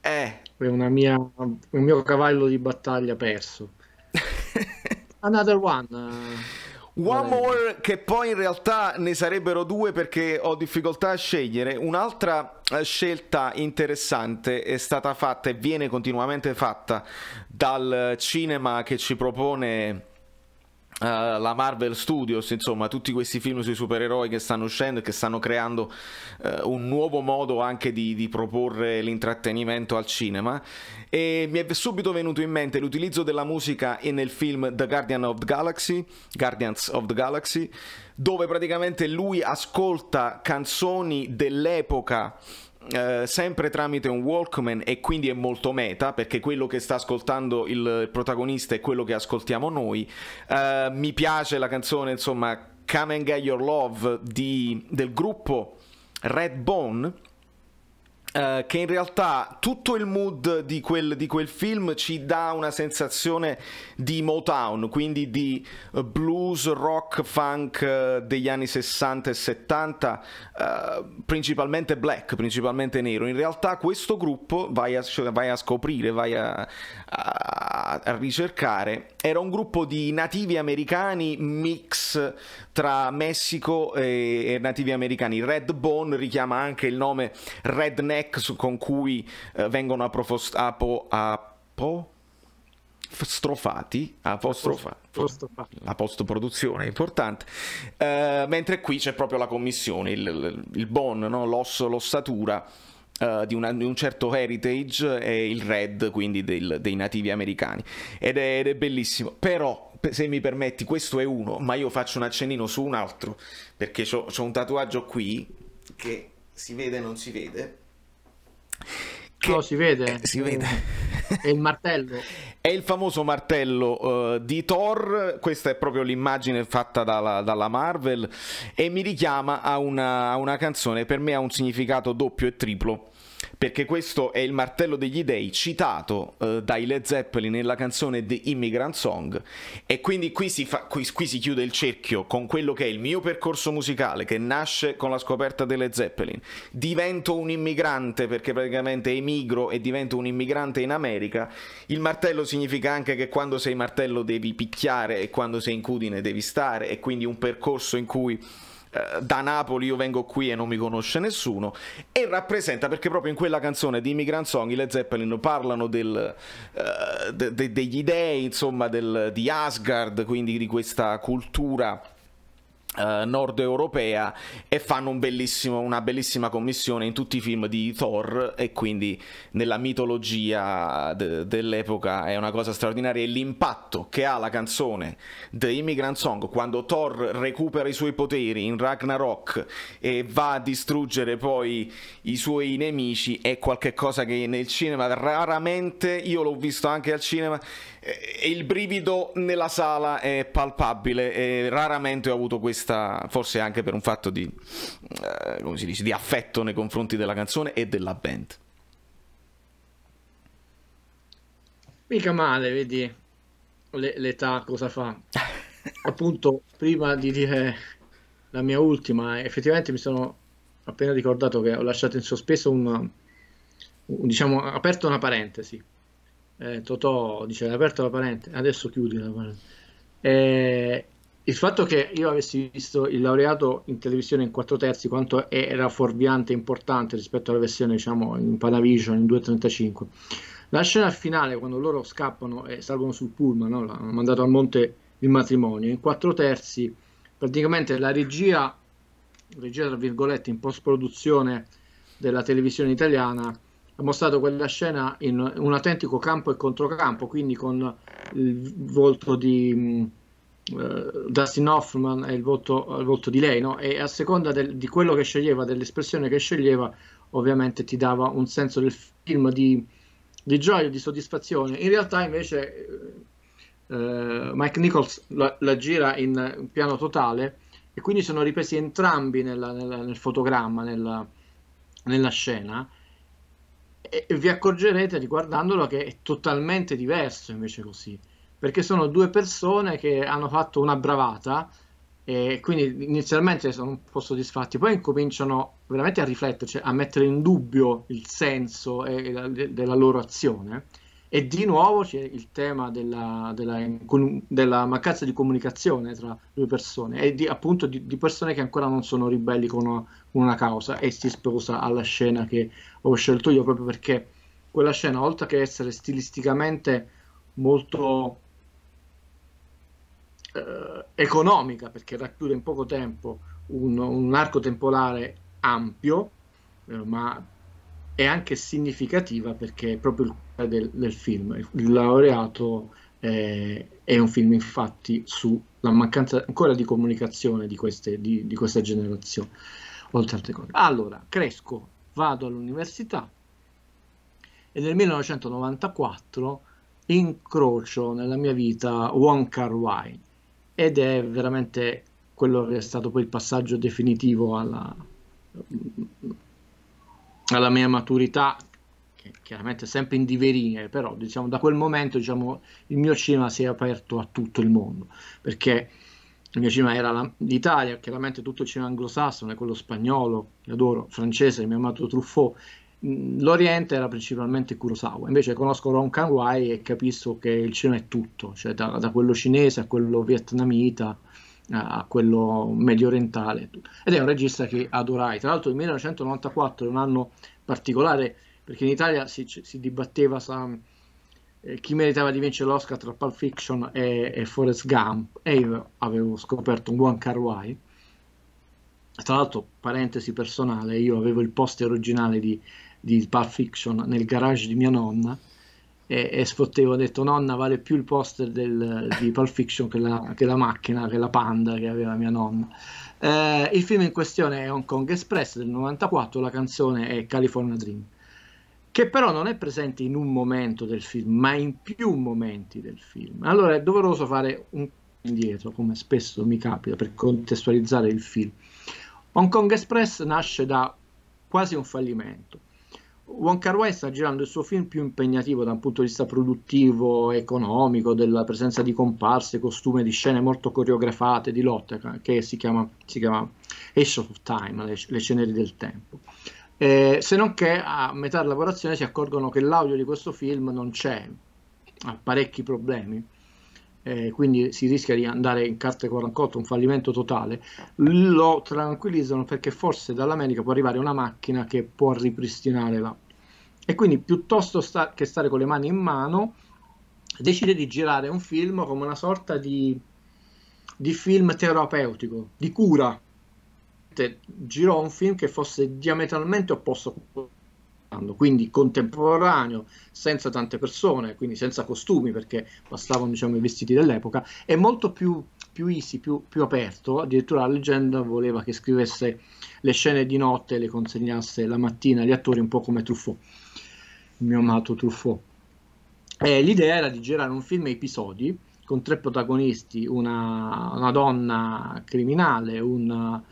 Eh. È mia, un mio cavallo di battaglia perso. [laughs] Another one. One More che poi in realtà ne sarebbero due perché ho difficoltà a scegliere. Un'altra eh, scelta interessante è stata fatta e viene continuamente fatta dal cinema che ci propone eh, la Marvel Studios, insomma, tutti questi film sui supereroi che stanno uscendo e che stanno creando uh, un nuovo modo anche di, di proporre l'intrattenimento al cinema. E mi è subito venuto in mente l'utilizzo della musica nel film The Guardian of the Galaxy, Guardians of the Galaxy, dove praticamente lui ascolta canzoni dell'epoca eh, sempre tramite un Walkman e quindi è molto meta perché quello che sta ascoltando il protagonista è quello che ascoltiamo noi. Eh, mi piace la canzone, insomma, Come and Get Your Love di, del gruppo Red Bone eh, che in realtà tutto il mood di quel, di quel, film ci dà una sensazione di Motown, quindi di blues, rock, funk eh, degli anni 60 e 70, eh, principalmente black, principalmente nero. In realtà questo gruppo, vai a, cioè, vai a scoprire, vai a, a, a, ricercare, era un gruppo di nativi americani mix tra Messico e, nativi americani. Red Bone richiama anche il nome redneck con cui eh, vengono apofost- apo, apo, strofati, apostrofati la post-produzione è importante, uh, mentre qui c'è proprio la commissione, il, il bon, no? l'osso, l'ossatura uh, di, una, di, un certo heritage e il red, quindi del, dei nativi americani, ed è, ed è bellissimo, però se mi permetti, questo è uno, ma io faccio un accennino su un altro, perché ho un tatuaggio qui, che si vede non si vede. Che... No, si vede. Eh, si vede. È il martello. [laughs] è il famoso martello uh, di Thor, questa è proprio l'immagine fatta dalla, dalla, Marvel e mi richiama a una, a una canzone, per me ha un significato doppio e triplo perché questo è il martello degli dei citato eh, dai Led Zeppelin nella canzone The Immigrant Song e quindi qui si, fa, qui, qui si, chiude il cerchio con quello che è il mio percorso musicale che nasce con la scoperta dei Led Zeppelin divento un immigrante perché praticamente emigro e divento un immigrante in America il martello significa anche che quando sei martello devi picchiare e quando sei incudine devi stare e quindi un percorso in cui eh, da Napoli io vengo qui e non mi conosce nessuno e rappresenta perché proprio in quella canzone di Immigrant Song i Led Zeppelin parlano del, uh, de, de, degli dei insomma del, di Asgard quindi di questa cultura Uh, nord europea e fanno un una bellissima commissione in tutti i film di Thor e quindi nella mitologia de dell'epoca è una cosa straordinaria e l'impatto che ha la canzone The Immigrant Song quando Thor recupera i suoi poteri in Ragnarok e va a distruggere poi i suoi nemici è qualcosa che nel cinema raramente io l'ho visto anche al cinema e il brivido nella sala è palpabile e raramente ho avuto questi questa, forse anche per un fatto di, eh, come si dice, di affetto nei confronti della canzone e della band. Mica male, vedi L- l'età cosa fa. [laughs] Appunto, prima di dire la mia ultima, effettivamente mi sono appena ricordato che ho lasciato in sospeso un, un diciamo, aperto una parentesi. Eh, Totò diceva aperto la parentesi, adesso chiudi la parentesi. Eh, il fatto che io avessi visto il laureato in televisione in 4 terzi quanto era fuorviante e importante rispetto alla versione diciamo in Panavision in 2.35 la scena finale quando loro scappano e salgono sul pullman no? hanno mandato a monte il matrimonio in 4 terzi praticamente la regia regia tra virgolette in post produzione della televisione italiana ha mostrato quella scena in un autentico campo e controcampo quindi con il volto di uh, Dustin Hoffman è il volto, il volto di lei, no? e a seconda del, di quello che sceglieva, dell'espressione che sceglieva, ovviamente ti dava un senso del film di, di gioia, di soddisfazione. In realtà invece uh, Mike Nichols la, la gira in, piano totale e quindi sono ripresi entrambi nella, nella, nel fotogramma, nella, nella scena e vi accorgerete riguardandolo che è totalmente diverso invece così perché sono due persone che hanno fatto una bravata e quindi inizialmente sono un po' soddisfatti, poi cominciano veramente a rifletterci, cioè a mettere in dubbio il senso e, e, della loro azione. E di nuovo c'è il tema della, della, della mancanza di comunicazione tra due persone e di, appunto di, di, persone che ancora non sono ribelli con una, con una causa e si sposa alla scena che ho scelto io proprio perché quella scena, oltre che essere stilisticamente molto eh, economica perché racchiude in poco tempo un, un arco temporale ampio, eh, ma è anche significativa perché è proprio il cuore del, del, film. Il laureato eh, è un film infatti sulla mancanza ancora di comunicazione di, queste, di, di questa generazione, oltre a altre cose. Allora, cresco, vado all'università e nel 1994 incrocio nella mia vita Wong Kar Wai, ed è veramente quello che è stato poi il passaggio definitivo alla, alla mia maturità, che chiaramente sempre in divenire, però diciamo, da quel momento diciamo, il mio cinema si è aperto a tutto il mondo, perché il mio cinema era la, l'Italia, chiaramente tutto il cinema anglosassone, quello spagnolo, che adoro, francese, mi ha amato Truffaut, l'Oriente era principalmente Kurosawa, invece conosco Ron Kang-wai e capisco che il cinema è tutto, cioè da, da quello cinese a quello vietnamita a quello medio orientale ed è un regista che adorai tra l'altro il 1994 è un anno particolare perché in Italia si, si dibatteva sa, eh, chi meritava di vincere l'Oscar tra Pulp Fiction e, e Forrest Gump e io avevo scoperto un buon Carwai tra l'altro parentesi personale io avevo il poster originale di di Pulp Fiction nel garage di mia nonna e, e sfottevo, ho detto nonna vale più il poster del, di Pulp Fiction che la, che la, macchina, che la panda che aveva mia nonna. Eh, il film in questione è Hong Kong Express del 94, la canzone è California Dream, che però non è presente in un momento del film, ma in più momenti del film. Allora è doveroso fare un indietro, come spesso mi capita, per contestualizzare il film. Hong Kong Express nasce da quasi un fallimento. Wong Kar Wai sta girando il suo film più impegnativo da un punto di vista produttivo, economico, della presenza di comparse, costume di scene molto coreografate, di lotta, che si chiama, si chiama Ace of Time, le, le ceneri del tempo. Eh, se non che a metà lavorazione si accorgono che l'audio di questo film non c'è, ha parecchi problemi eh, quindi si rischia di andare in carte 48, un fallimento totale, lo tranquillizzano perché forse dall'America può arrivare una macchina che può ripristinare la... E quindi piuttosto sta- che stare con le mani in mano, decide di girare un film come una sorta di, di film terapeutico, di cura. Girò un film che fosse diametralmente opposto a quello quindi contemporaneo, senza tante persone, quindi senza costumi perché bastavano diciamo, i vestiti dell'epoca, è molto più, più easy, più, più, aperto, addirittura la leggenda voleva che scrivesse le scene di notte e le consegnasse la mattina agli attori, un po' come Truffaut, il mio amato Truffaut. E l'idea era di girare un film a episodi con tre protagonisti, una, una donna criminale, un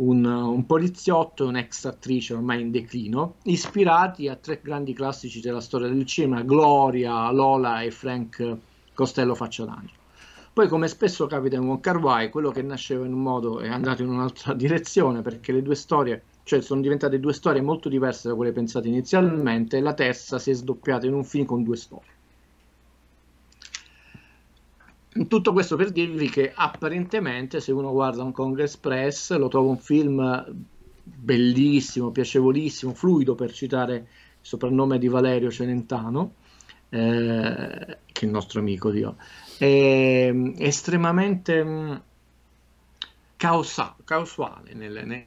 un, un poliziotto e un'ex attrice ormai in declino, ispirati a tre grandi classici della storia del cinema, Gloria, Lola e Frank Costello Facciadangelo. Poi, come spesso capita in Wong Kar Wai, quello che nasceva in un modo è andato in un'altra [laughs] direzione, perché le due storie, cioè sono diventate due storie molto diverse da quelle pensate inizialmente, e la terza si è sdoppiata in un film con due storie tutto questo per dirvi che apparentemente se uno guarda un Kong Express lo trova un film bellissimo, piacevolissimo, fluido per citare il soprannome di Valerio Celentano, eh, che è il nostro amico Dio, è estremamente mh, mm, causa, casuale nelle, ne,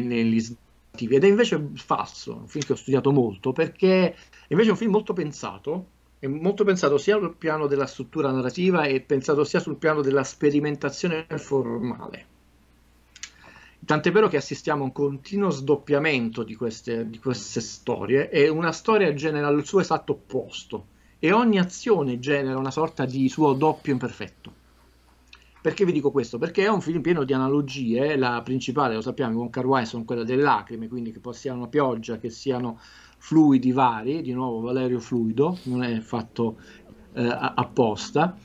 negli sbatti ed è invece falso, un film che ho studiato molto perché è invece un film molto pensato è molto pensato sia sul piano della struttura narrativa e pensato sia sul piano della sperimentazione formale. Tant'è vero che assistiamo a un continuo sdoppiamento di queste, di queste storie e una storia genera il suo esatto opposto e ogni azione genera una sorta di suo doppio imperfetto. Perché vi dico questo? Perché è un film pieno di analogie, la principale, lo sappiamo, con Carwai sono quelle delle lacrime, quindi che poi sia una pioggia, che siano fluidi vari, di nuovo Valerio Fluido, non è fatto eh, apposta,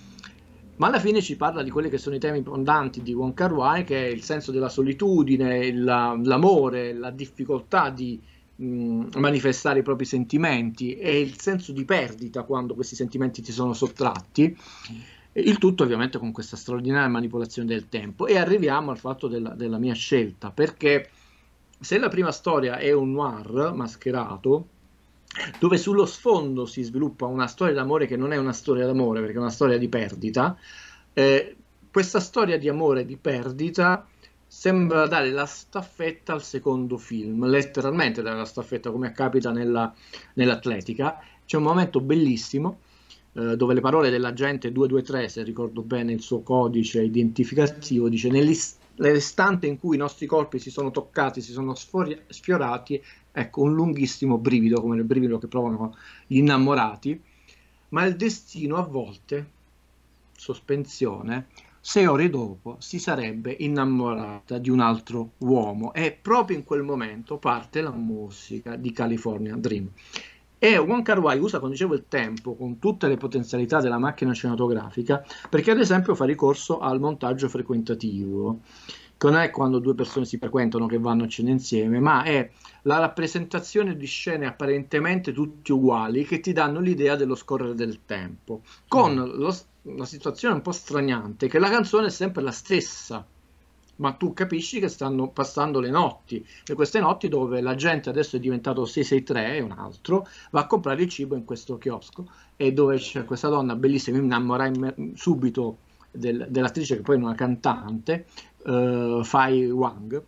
ma alla fine ci parla di quelli che sono i temi fondanti di Wong Kar Wai, che è il senso della solitudine, il, l'amore, la difficoltà di mh, mm, manifestare i propri sentimenti e il senso di perdita quando questi sentimenti ti sono sottratti. Il tutto ovviamente con questa straordinaria manipolazione del tempo e arriviamo al fatto della, della mia scelta, perché se la prima storia è un noir mascherato, dove sullo sfondo si sviluppa una storia d'amore che non è una storia d'amore, perché è una storia di perdita, eh, questa storia di amore e di perdita sembra dare la staffetta al secondo film, letteralmente dare la staffetta come capita nella, nell'atletica. C'è un momento bellissimo eh, dove le parole dell'agente 223, se ricordo bene il suo codice identificativo, dice nell'istante l'istante in cui i nostri corpi si sono toccati, si sono sfori- sfiorati, ecco un lunghissimo brivido, come il brivido che provano gli innamorati, ma il destino a volte, sospensione, sei ore dopo si sarebbe innamorata di un altro uomo e proprio in quel momento parte la musica di California Dream. E Wong Kar Wai usa, come dicevo, il tempo con tutte le potenzialità della macchina cinematografica perché, ad esempio, fa ricorso al montaggio frequentativo, che non è quando due persone si frequentano che vanno a cena insieme, ma è la rappresentazione di scene apparentemente tutte uguali che ti danno l'idea dello scorrere del tempo, con mm. la situazione un po' straniante che la canzone è sempre la stessa ma tu capisci che stanno passando le notti e queste notti dove la gente adesso è diventato 663 e un altro va a comprare il cibo in questo chiosco e dove c'è questa donna bellissima, mi innamorai subito del, dell'attrice che poi è una cantante, eh, Fai Wang,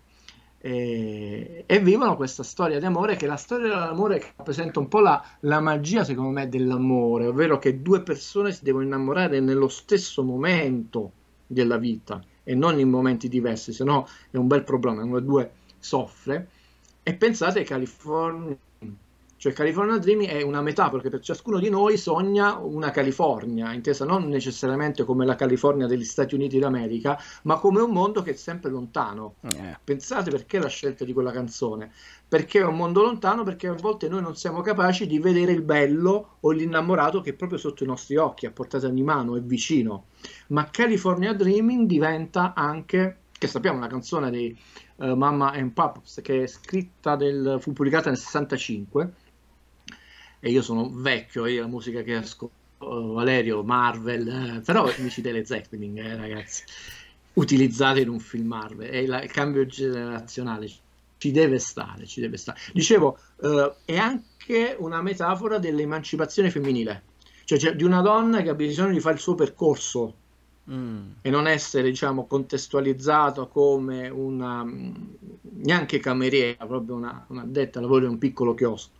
e, e, vivono questa storia d'amore che è la storia dell'amore che rappresenta un po' la, la, magia secondo me dell'amore, ovvero che due persone si devono innamorare nello stesso momento della vita e non in momenti diversi, se no è un bel problema, uno dei due soffre. E pensate California cioè California Dreaming è una metafora perché per ciascuno di noi sogna una California, intesa non necessariamente come la California degli Stati Uniti d'America, ma come un mondo che è sempre lontano. Yeah. Pensate perché la scelta di quella canzone? Perché è un mondo lontano, perché a volte noi non siamo capaci di vedere il bello o l'innamorato che è proprio sotto i nostri occhi, a portata di mano, è vicino. Ma California Dreaming diventa anche che sappiamo una canzone di uh, Mamma and Paps che è scritta del, fu pubblicata nel 65 e io sono vecchio e la musica che ascolto eh, Valerio, Marvel, eh, però mi ci delle Zeppelin, eh, ragazzi, utilizzate in un film Marvel, è la, il cambio generazionale, ci deve stare, ci deve stare. Dicevo, eh, è anche una metafora dell'emancipazione femminile, cioè di una donna che ha bisogno di fare il suo percorso mm. e non essere, diciamo, contestualizzato come una, mm, neanche cameriera, proprio una, una detta lavoro in un piccolo chiostro.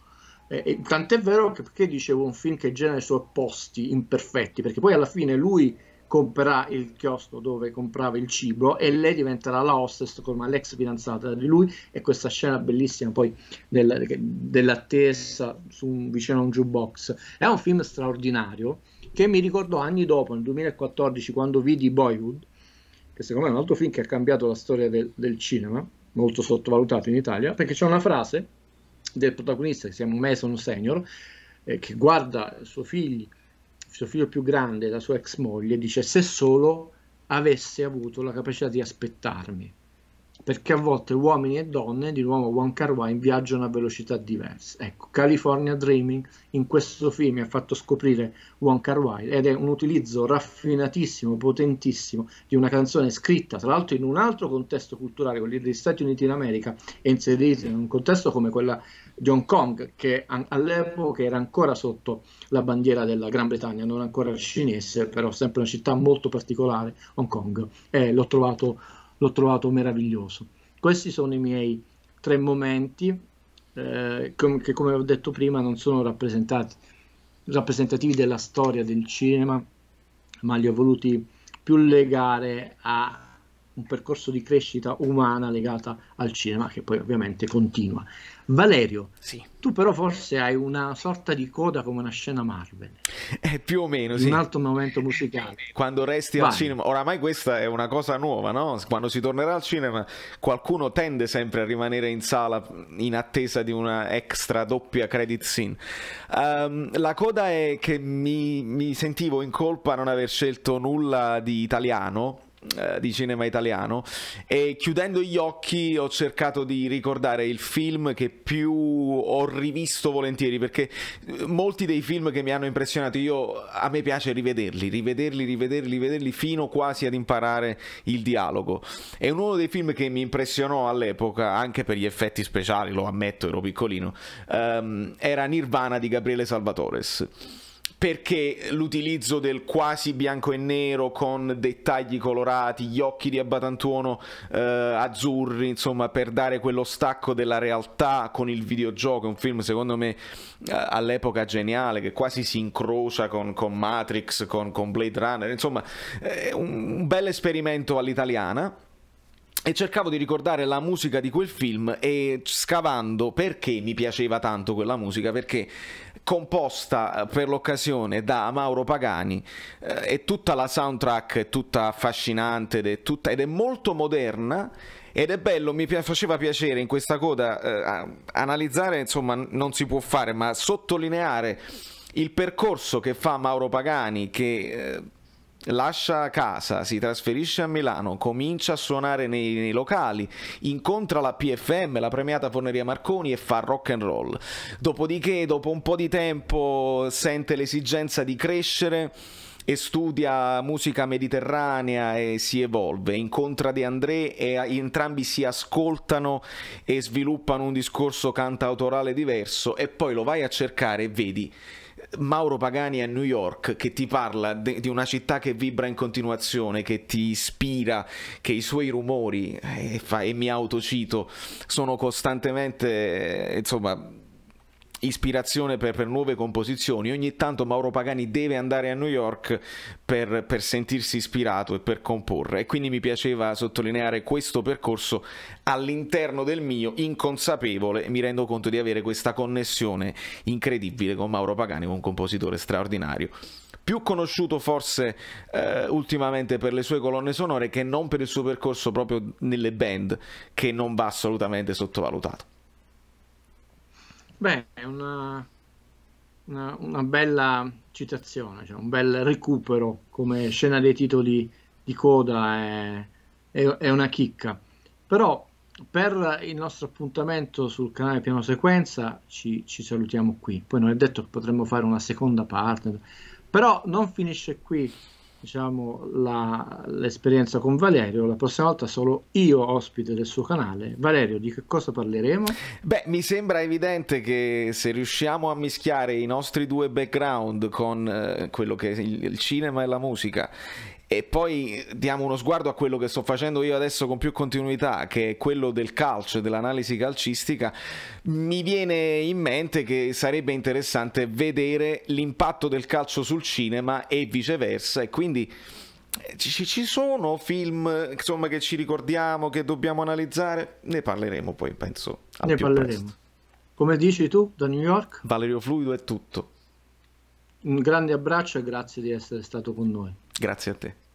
Eh, tant'è vero che perché dicevo un film che genera i suoi opposti imperfetti, perché poi alla fine lui comprerà il chiostro dove comprava il cibo e lei diventerà la hostess con l'ex fidanzata di lui e questa scena bellissima poi della, dell'attesa su un, vicino a un jukebox. È un film straordinario che mi ricordò anni dopo, nel 2014, quando vidi Boyhood, che secondo me è un altro film che ha cambiato la storia del, del cinema, molto sottovalutato in Italia, perché c'è una frase del protagonista, che si chiama Mason Senior, eh, che guarda suo figlio, suo figlio più grande, la sua ex moglie, e dice se solo avesse avuto la capacità di aspettarmi perché a volte uomini e donne di nuovo One Car Wine viaggiano a velocità diverse. Ecco, California Dreaming in questo film mi ha fatto scoprire One Car Wine ed è un utilizzo raffinatissimo, potentissimo di una canzone scritta tra l'altro in un altro contesto culturale, quello degli Stati Uniti in America e inserita in un contesto come quella di Hong Kong che all'epoca era ancora sotto la bandiera della Gran Bretagna, non ancora cinese, però sempre una città molto particolare, Hong Kong. Eh, l'ho trovato l'ho trovato meraviglioso. Questi sono i miei tre momenti eh, che come ho detto prima non sono rappresentati, rappresentativi della storia del cinema, ma li ho voluti più legare a un percorso di crescita umana legata al cinema che poi ovviamente continua. Valerio, sì. tu però forse hai una sorta di coda come una scena Marvel. [laughs] Eh, più o meno, sì. Un altro momento musicale. Quando resti Vai. al cinema, oramai questa è una cosa nuova, no? Quando si tornerà al cinema qualcuno tende sempre a rimanere in sala in attesa di una extra doppia credit scene. Um, la coda è che mi, mi sentivo in colpa non aver scelto nulla di italiano eh, di cinema italiano e chiudendo gli occhi ho cercato di ricordare il film che più ho rivisto volentieri perché eh, molti dei film che mi hanno impressionato io a me piace rivederli, rivederli, rivederli, rivederli fino quasi ad imparare il dialogo. È uno dei film che mi impressionò all'epoca anche per gli effetti speciali, lo ammetto, ero piccolino. Um, era Nirvana di Gabriele Salvatores perché l'utilizzo del quasi bianco e nero con dettagli colorati, gli occhi di Abbatantuono eh, azzurri, insomma, per dare quello stacco della realtà con il videogioco, un film secondo me eh, all'epoca geniale, che quasi si incrocia con, con Matrix, con, con, Blade Runner, insomma, è un bel esperimento all'italiana e cercavo di ricordare la musica di quel film e scavando perché mi piaceva tanto quella musica perché composta eh, per l'occasione da Mauro Pagani eh, e tutta la soundtrack è tutta affascinante ed è, tutta, ed è molto moderna ed è bello, mi faceva piacere in questa coda eh, analizzare, insomma non si può fare, ma sottolineare il percorso che fa Mauro Pagani che... Eh, lascia casa, si trasferisce a Milano, comincia a suonare nei, nei, locali, incontra la PFM, la premiata Forneria Marconi e fa rock and roll. Dopodiché, dopo un po' di tempo, sente l'esigenza di crescere e studia musica mediterranea e si evolve, incontra De André e entrambi si ascoltano e sviluppano un discorso cantautorale diverso e poi lo vai a cercare e vedi Mauro Pagani a New York che ti parla di una città che vibra in continuazione, che ti ispira, che i suoi rumori, e, eh, fa, e mi autocito, sono costantemente, eh, insomma ispirazione per, per, nuove composizioni. Ogni tanto Mauro Pagani deve andare a New York per, per, sentirsi ispirato e per comporre. E quindi mi piaceva sottolineare questo percorso all'interno del mio inconsapevole. Mi rendo conto di avere questa connessione incredibile con Mauro Pagani, un compositore straordinario. Più conosciuto forse eh, ultimamente per le sue colonne sonore che non per il suo percorso proprio nelle band, che non va assolutamente sottovalutato. Beh, è una, una, una, bella citazione, cioè un bel recupero come scena dei titoli di coda, è, è, è una chicca. Però per il nostro appuntamento sul canale Piano Sequenza ci, ci, salutiamo qui. Poi non è detto che potremmo fare una seconda parte, però non finisce qui diciamo, la, l'esperienza con Valerio, la prossima volta solo io ospite del suo canale. Valerio, di che cosa parleremo? Beh, mi sembra evidente che se riusciamo a mischiare i nostri due background con eh, quello che è il, il cinema e la musica e poi diamo uno sguardo a quello che sto facendo io adesso con più continuità, che è quello del calcio e dell'analisi calcistica, mi viene in mente che sarebbe interessante vedere l'impatto del calcio sul cinema e viceversa e quindi eh, ci, sono film insomma, che ci ricordiamo, che dobbiamo analizzare, ne parleremo poi penso. Ne parleremo. Presto. Come dici tu da New York? Valerio Fluido è tutto. Un grande abbraccio e grazie di essere stato con noi. Grazie a te.